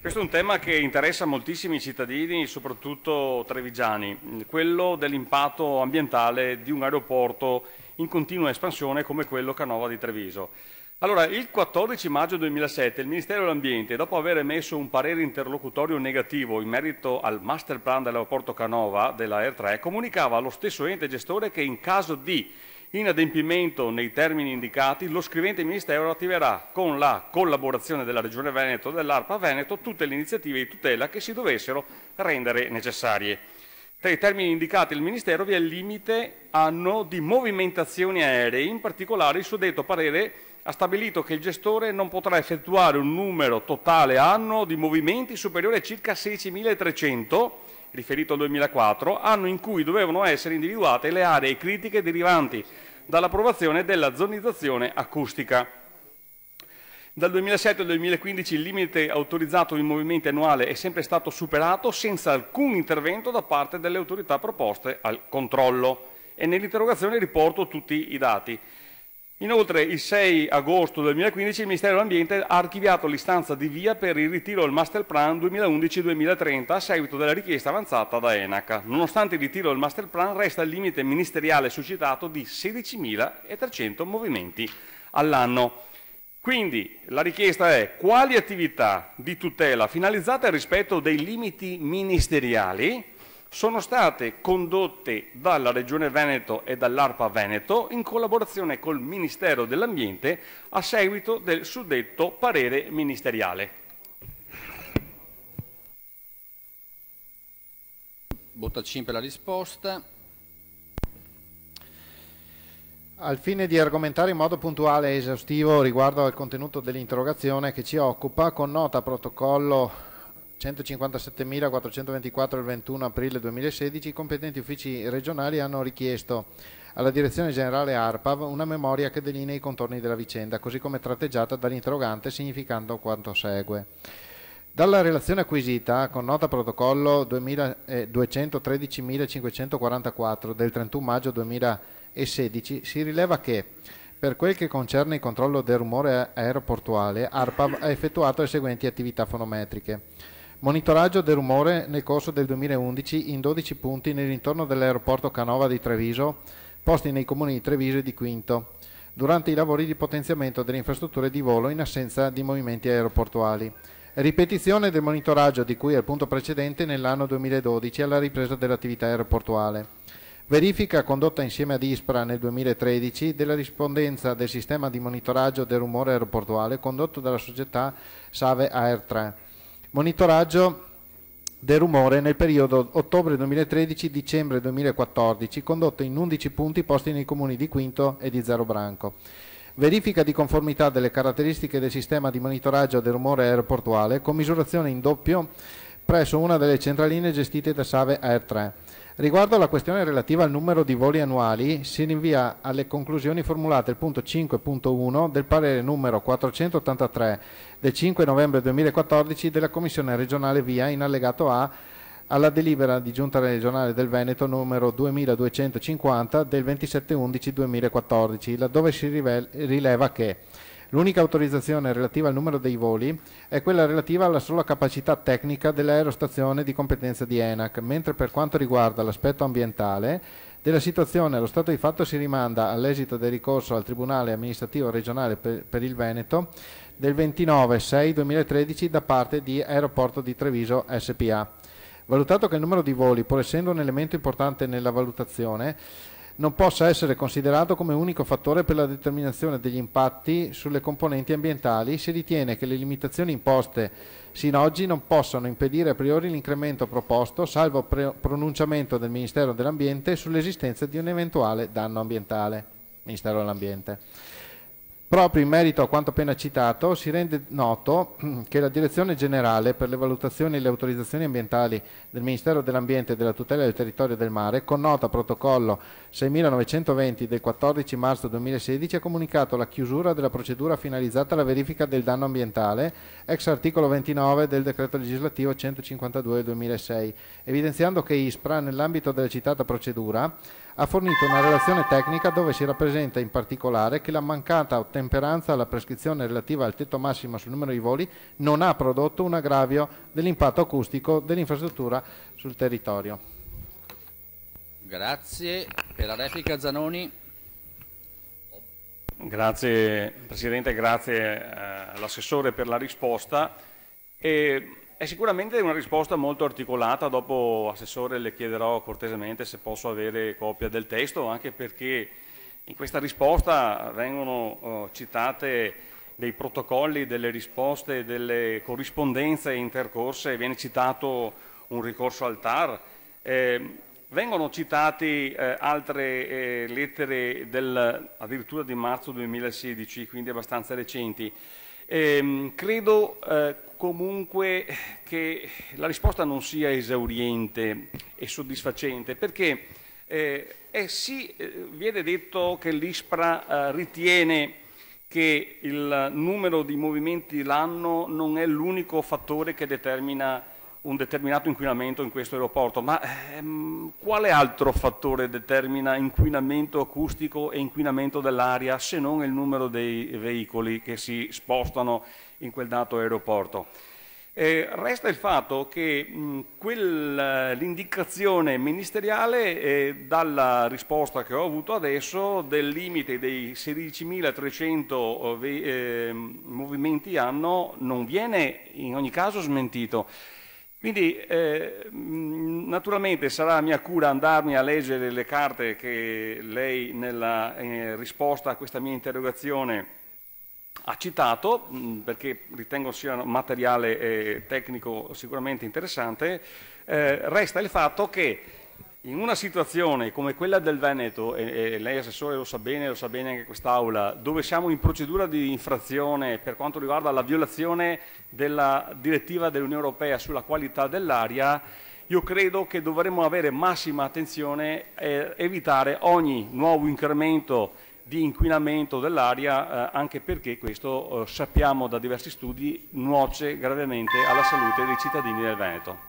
Questo è un tema che interessa moltissimi cittadini, soprattutto trevigiani, quello dell'impatto ambientale di un aeroporto in continua espansione come quello Canova di Treviso. Allora, il 14 maggio 2007 il Ministero dell'Ambiente, dopo aver emesso un parere interlocutorio negativo in merito al master plan dell'aeroporto Canova della R3, comunicava allo stesso ente gestore che in caso di in adempimento nei termini indicati, lo scrivente Ministero attiverà con la collaborazione della Regione Veneto e dell'ARPA Veneto tutte le iniziative di tutela che si dovessero rendere necessarie. Tra i termini indicati il Ministero vi è il limite anno di movimentazioni aeree, in particolare il suddetto parere ha stabilito che il gestore non potrà effettuare un numero totale anno di movimenti superiore a circa 16.300 riferito al 2004, anno in cui dovevano essere individuate le aree critiche derivanti dall'approvazione della zonizzazione acustica. Dal 2007 al 2015 il limite autorizzato in movimenti annuale è sempre stato superato senza alcun intervento da parte delle autorità proposte al controllo e nell'interrogazione riporto tutti i dati. Inoltre, il 6 agosto 2015 il Ministero dell'Ambiente ha archiviato l'istanza di via per il ritiro del Master Plan 2011-2030 a seguito della richiesta avanzata da ENAC. Nonostante il ritiro del Master Plan, resta il limite ministeriale suscitato di 16.300 movimenti all'anno. Quindi la richiesta è quali attività di tutela finalizzate al rispetto dei limiti ministeriali sono state condotte dalla Regione Veneto e dall'ARPA Veneto in collaborazione col Ministero dell'Ambiente a seguito del suddetto parere ministeriale. Bottacin per la risposta. Al fine di argomentare in modo puntuale e esaustivo riguardo al contenuto dell'interrogazione che ci occupa, con nota protocollo 157.424 il 21 aprile 2016, i competenti uffici regionali hanno richiesto alla Direzione Generale ARPAV una memoria che delinea i contorni della vicenda, così come tratteggiata dall'interrogante, significando quanto segue. Dalla relazione acquisita, con nota protocollo 213.544 del 31 maggio 2016, si rileva che per quel che concerne il controllo del rumore aeroportuale, ARPAV ha effettuato le seguenti attività fonometriche Monitoraggio del rumore nel corso del 2011 in 12 punti nell'intorno dell'aeroporto Canova di Treviso, posti nei comuni di Treviso e di Quinto, durante i lavori di potenziamento delle infrastrutture di volo in assenza di movimenti aeroportuali. Ripetizione del monitoraggio di cui al punto precedente nell'anno 2012 alla ripresa dell'attività aeroportuale. Verifica condotta insieme ad ISPRA nel 2013 della rispondenza del sistema di monitoraggio del rumore aeroportuale condotto dalla società Save Air 3 monitoraggio del rumore nel periodo ottobre 2013-dicembre 2014, condotto in 11 punti posti nei comuni di Quinto e di Zero Branco. Verifica di conformità delle caratteristiche del sistema di monitoraggio del rumore aeroportuale con misurazione in doppio presso una delle centraline gestite da Save Air 3 Riguardo alla questione relativa al numero di voli annuali, si rinvia alle conclusioni formulate al punto 5.1 del parere numero 483 del 5 novembre 2014 della Commissione regionale VIA in allegato A alla delibera di Giunta regionale del Veneto numero 2250 del 27 2014, laddove si rileva che L'unica autorizzazione relativa al numero dei voli è quella relativa alla sola capacità tecnica dell'aerostazione di competenza di ENAC, mentre per quanto riguarda l'aspetto ambientale della situazione lo stato di fatto si rimanda all'esito del ricorso al Tribunale amministrativo regionale per, per il Veneto del 29-6-2013 da parte di Aeroporto di Treviso SPA. Valutato che il numero di voli, pur essendo un elemento importante nella valutazione, non possa essere considerato come unico fattore per la determinazione degli impatti sulle componenti ambientali, si ritiene che le limitazioni imposte sin oggi non possano impedire a priori l'incremento proposto, salvo pre- pronunciamento del Ministero dell'Ambiente sull'esistenza di un eventuale danno ambientale. Ministero dell'Ambiente. Proprio in merito a quanto appena citato, si rende noto che la Direzione Generale per le valutazioni e le autorizzazioni ambientali del Ministero dell'Ambiente e della Tutela del Territorio del Mare, con nota protocollo 6920 del 14 marzo 2016, ha comunicato la chiusura della procedura finalizzata alla verifica del danno ambientale, ex articolo 29 del decreto legislativo 152 del 2006, evidenziando che ISPRA, nell'ambito della citata procedura, ha fornito una relazione tecnica dove si rappresenta in particolare che la mancata ottemperanza alla prescrizione relativa al tetto massimo sul numero di voli non ha prodotto un aggravio dell'impatto acustico dell'infrastruttura sul territorio. Grazie. Per la replica Zanoni. Grazie Presidente, grazie eh, all'assessore per la risposta. E è sicuramente una risposta molto articolata, dopo Assessore le chiederò cortesemente se posso avere copia del testo, anche perché in questa risposta vengono uh, citate dei protocolli, delle risposte, delle corrispondenze intercorse, viene citato un ricorso al TAR, eh, vengono citate eh, altre eh, lettere del, addirittura di marzo 2016, quindi abbastanza recenti. Ehm, credo eh, comunque che la risposta non sia esauriente e soddisfacente perché eh, eh sì, eh, viene detto che l'ISPRA eh, ritiene che il numero di movimenti l'anno non è l'unico fattore che determina un determinato inquinamento in questo aeroporto, ma ehm, quale altro fattore determina inquinamento acustico e inquinamento dell'aria se non il numero dei veicoli che si spostano in quel dato aeroporto? Eh, resta il fatto che l'indicazione ministeriale eh, dalla risposta che ho avuto adesso del limite dei 16.300 eh, ehm, movimenti anno non viene in ogni caso smentito quindi eh, mm, naturalmente sarà mia cura andarmi a leggere le carte che lei nella eh, risposta a questa mia interrogazione ha citato, mh, mm, perché ritengo sia un materiale eh, tecnico sicuramente interessante, eh, resta il fatto che in una situazione come quella del Veneto, e, e, lei Assessore lo sa bene, lo sa bene anche quest'Aula, dove siamo in procedura di infrazione per quanto riguarda la violazione della direttiva dell'Unione Europea sulla qualità dell'aria, io credo che dovremmo avere massima attenzione e evitare ogni nuovo incremento di inquinamento dell'aria, eh, anche perché questo eh, sappiamo da diversi studi nuoce gravemente alla salute dei cittadini del Veneto.